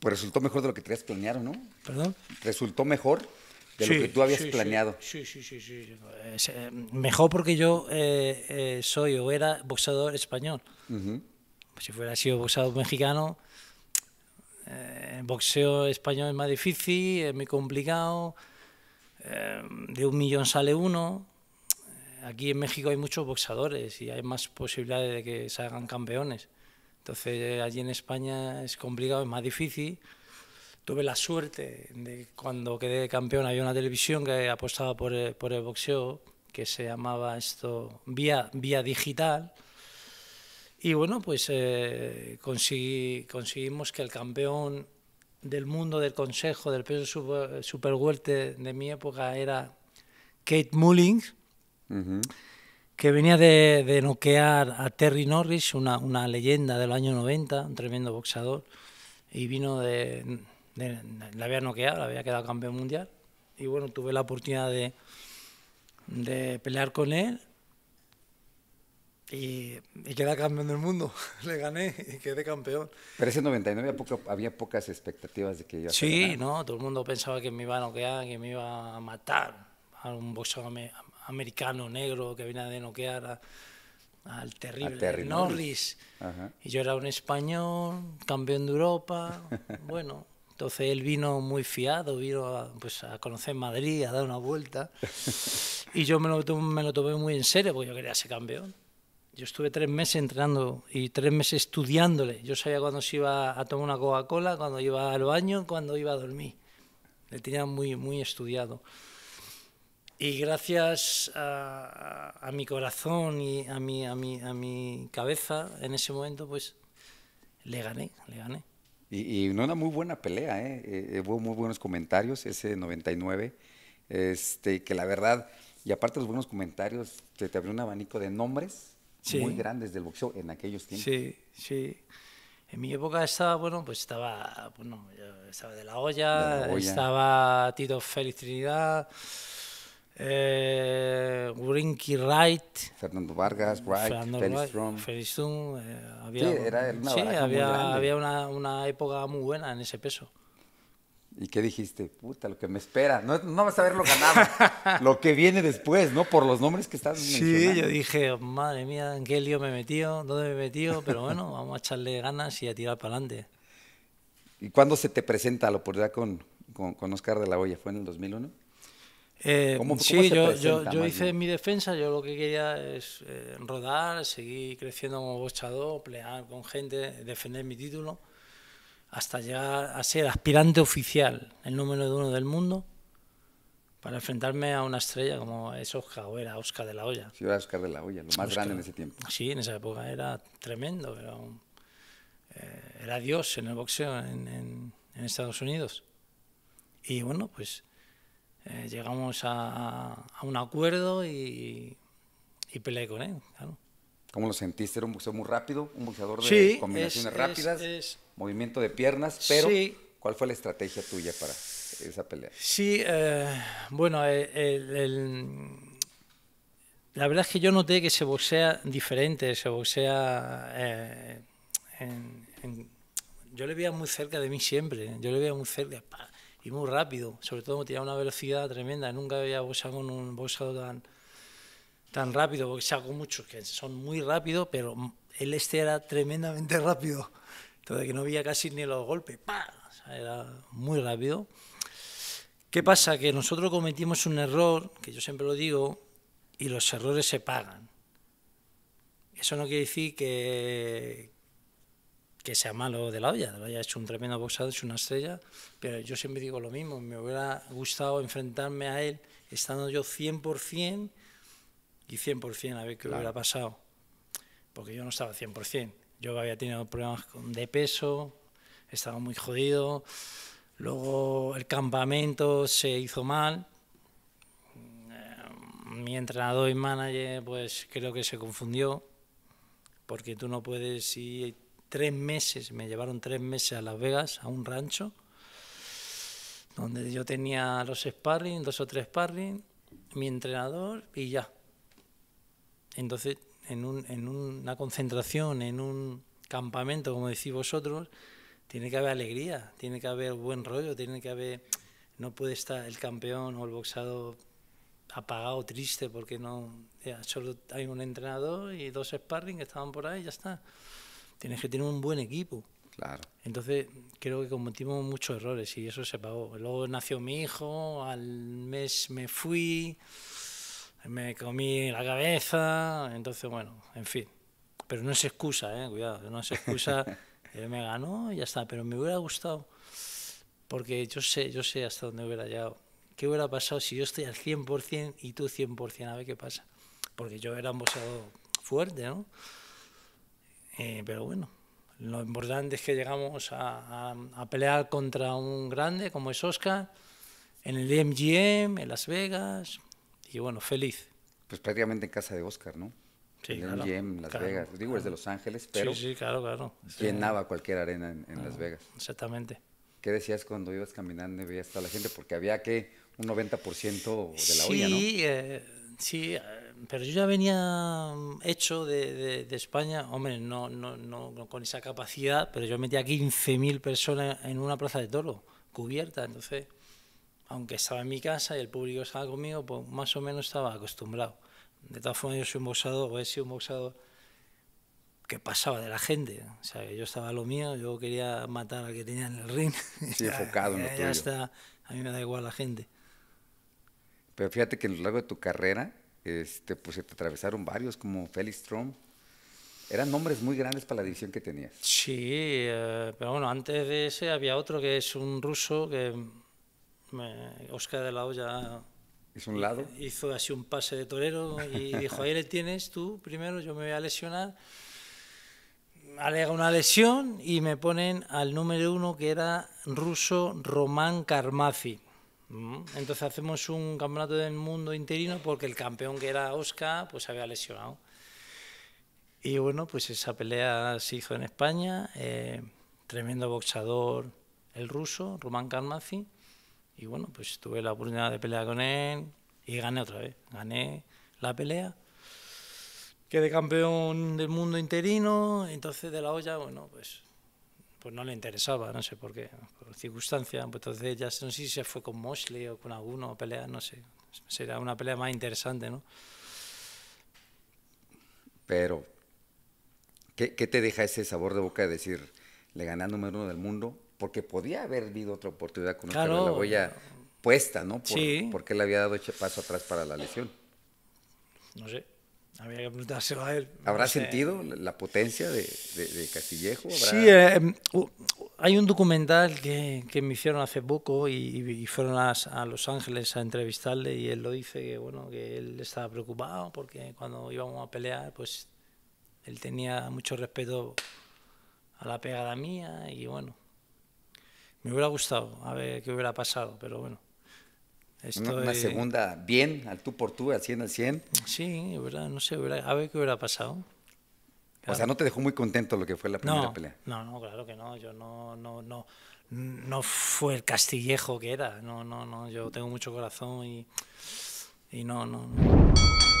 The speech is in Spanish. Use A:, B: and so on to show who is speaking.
A: Pues resultó mejor de lo que habías planeado, ¿no? ¿Perdón? Resultó mejor de lo que tú habías planeado.
B: Sí, sí, sí, sí. Eh, mejor porque yo eh, eh, soy o era boxeador español. Si fuera sido boxeador mexicano, el boxeo español es más difícil, es muy complicado. de un millón sale uno. Aquí en México hay muchos boxeadores y hay más posibilidades de que salgan campeones. Entonces allí en España es complicado, es más difícil. Tuve la suerte de cuando quedé campeón había una televisión que apostaba por el, boxeo, que se llamaba esto Vía, vía Digital. Y bueno, pues eh, conseguimos que el campeón del mundo del consejo del peso super, super de, mi época era Kate Mullings que venía de, noquear a Terry Norris, una, una, leyenda del año 90, un tremendo boxeador, y vino de, de, la había noqueado, la había quedado campeón mundial, y bueno, tuve la oportunidad de, de pelear con él, y, y campeón del mundo. Le gané y quedé campeón.
A: Pero ese 99 había, pocas expectativas de que yo Sí, no,
B: todo el mundo pensaba que me iba a noquear, que me iba a matar a un boxeador americano, negro, que venía de noquear al terrible Norris. Y yo era un español, campeón de Europa, bueno. Entonces él vino muy fiado, vino a, pues, a conocer Madrid, a dar una vuelta. Y yo me lo, me lo tomé muy en serio porque yo quería ser campeón. Yo estuve tres meses entrenando y tres meses estudiándole. Yo sabía cuándo se iba a tomar una Coca-Cola, cuando iba al baño, cuando iba a dormir. Le tenía muy, muy estudiado. Y gracias a, mi corazón y a mi, a, mi, a mi cabeza, en ese momento, pues le gané, le gané.
A: Y, y una muy buena pelea, ¿eh? Eh, ¿eh? hubo muy buenos comentarios, ese 99, este, que la verdad, y aparte de los buenos comentarios, te, te abrió un abanico de nombres muy grandes del boxeo en aquellos tiempos. Sí, sí.
B: En mi época estaba, bueno, pues estaba, bueno, estaba de la olla, de la olla. estaba Tito Félix Trinidad eh, Wright, Fernando Vargas, Wright, Fernando Wright
A: eh,
B: había, sí, era una sí, había, había una, una, época muy buena en ese peso.
A: ¿Y qué dijiste? Puta, lo que me
B: espera. No, vas a ver lo ganado,
A: lo que viene después, ¿no? Por los nombres que estás sí, mencionando. Sí, yo
B: dije, madre mía, en qué lío me metió dónde me metió pero bueno, vamos a echarle ganas y a tirar para adelante. ¿Y
A: cuándo se te presenta la oportunidad con, con, con Oscar de la Hoya? ¿Fue en el 2001?
B: Eh, sí, yo, yo, yo hice mi defensa, yo lo que quería es eh, rodar, seguir creciendo como boxeador, pelear con gente, defender mi título, hasta llegar a ser aspirante oficial, el número uno del mundo, para enfrentarme a una estrella como es Oscar, o era Oscar de la Hoya. Sí, era Oscar de la Hoya, lo más grande en ese tiempo. Sí, en esa época era tremendo, era, eh, Dios en el boxeo en Estados Unidos. Y bueno, pues eh, llegamos a, un acuerdo y, peleé con él. Claro.
A: ¿Cómo lo sentiste? ¿Era un boxeador muy rápido? ¿Un boxeador de combinaciones rápidas? ¿Movimiento de piernas? Pero, ¿cuál fue la estrategia tuya para esa pelea?
B: Sí, eh, bueno, eh, la verdad es que yo noté que se boxea diferente, se boxea Yo le veía muy cerca de mí siempre, yo le veía muy cerca y muy rápido. Sobre todo tenía una velocidad tremenda. Nunca había boxeado con un boxeador tan, tan rápido, porque saco muchos que son muy rápidos, pero el este era tremendamente rápido. Entonces que no veía casi ni los golpes. era muy rápido. ¿Qué pasa? Que nosotros cometimos un error, que yo siempre lo digo, y los errores se pagan. Eso no quiere decir que, que sea malo de la olla. De la olla ha hecho un tremendo boxeador, es una estrella, pero yo siempre digo lo mismo, me hubiera gustado enfrentarme a él estando yo 100% y 100% a ver qué hubiera pasado, porque yo no estaba 100%. Yo había tenido problemas de peso, estaba muy jodido, luego el campamento se hizo mal, em, mi entrenador y manager pues creo que se confundió, porque tú no puedes ir tres meses, me llevaron tres meses a Las Vegas, a un rancho, donde yo tenía los sparring, dos o tres sparring, mi entrenador y ya. Entonces, en, una concentración, en un campamento, como decís vosotros, tiene que haber alegría, tiene que haber buen rollo, tiene que haber... No puede estar el campeón o el boxeador apagado, triste, porque no solo hay un entrenador y dos sparring que estaban por ahí y ya está tienes que tener un buen equipo. Claro. Entonces, creo que cometimos muchos errores y eso se pagó. Luego nació mi hijo, al mes me fui, me comí la cabeza, entonces, bueno, en fin. Pero no es excusa, ¿eh? cuidado, no es excusa. Él me ganó y ya está, pero me hubiera gustado, porque yo sé, yo sé hasta dónde hubiera llegado. ¿Qué hubiera pasado si yo estoy al 100% y tú 100%? A ver qué pasa. Porque yo era un boxeador fuerte, ¿no? Eh, pero bueno, lo importante es que llegamos a, pelear contra un grande como es Oscar en el MGM, en Las Vegas, y bueno, feliz.
A: Pues prácticamente en casa de Oscar, ¿no? Sí, el MGM, Las Vegas. Digo, es de Los Ángeles, pero sí, sí, claro, claro. llenaba cualquier arena en, Las ah, Vegas.
B: Exactamente.
A: ¿Qué decías cuando ibas caminando y veías a la gente? Porque había que un 90% de la olla, ¿no? Sí,
B: eh, sí pero yo ya venía mm, hecho de, España, hombre, no, con esa capacidad, pero yo metía 15.000 personas en una plaza de toro, cubierta, entonces, aunque estaba en mi casa y el público estaba conmigo, pues más o menos estaba acostumbrado. De todas formas, yo soy un boxeador, o he sido un boxeador que pasaba de la gente. O sea, yo estaba lo mío, yo quería matar al que tenía en el ring. Sí, enfocado en a mí me da igual la gente.
A: Pero fíjate que a lo largo de tu carrera este, pues se te atravesaron varios, como Felix Strom Eran nombres muy grandes para la división que tenías.
B: Sí, eh, pero bueno, antes de ese había otro que es un ruso que Oscar de la Hoya hizo un lado. Hizo así un pase de torero y dijo, ahí le tienes tú primero, yo me voy a lesionar. Alega una lesión y me ponen al número uno que era ruso Román Karmafi. Entonces hacemos un campeonato del mundo interino porque el campeón que era Oscar pues había lesionado. Y bueno, pues esa pelea se hizo en España. Eh, tremendo boxeador el ruso, Román Karmazi. Y bueno, pues tuve la oportunidad de pelear con él y gané otra vez. Gané la pelea. Quedé campeón del mundo interino. Entonces de la olla, bueno, pues pues no le interesaba, no sé por qué, por circunstancia. Pues entonces ya no sé si se fue con Mosley o con alguno a no sé. Será una pelea más interesante, ¿no?
A: Pero, ¿qué, te deja ese sabor de boca de decir, le gané al número uno del mundo? Porque podía haber habido otra oportunidad con una la puesta, ¿no? sí. Porque le había dado ese paso atrás para la lesión.
B: No sé. Habría que preguntárselo a pues, él. ¿Habrá sentido
A: la potencia de, Castillejo? Sí, eh,
B: em, hay un documental que, me hicieron hace poco y, fueron a, a, Los Ángeles a entrevistarle y él lo dice que, bueno, que él estaba preocupado porque cuando íbamos a pelear, pues él tenía mucho respeto a la pegada mía y bueno, me hubiera gustado a ver qué hubiera pasado, pero bueno una, segunda
A: bien, al tú por tú, al 100 al 100.
B: Sí, ¿verdad? no sé, a ver qué hubiera pasado.
A: O sea, no te dejó muy contento lo que fue la primera pelea.
B: No, no, claro que no. Yo no, no, no, no fue el castillejo que era. No, no, no. Yo tengo mucho corazón y, y no, no. no.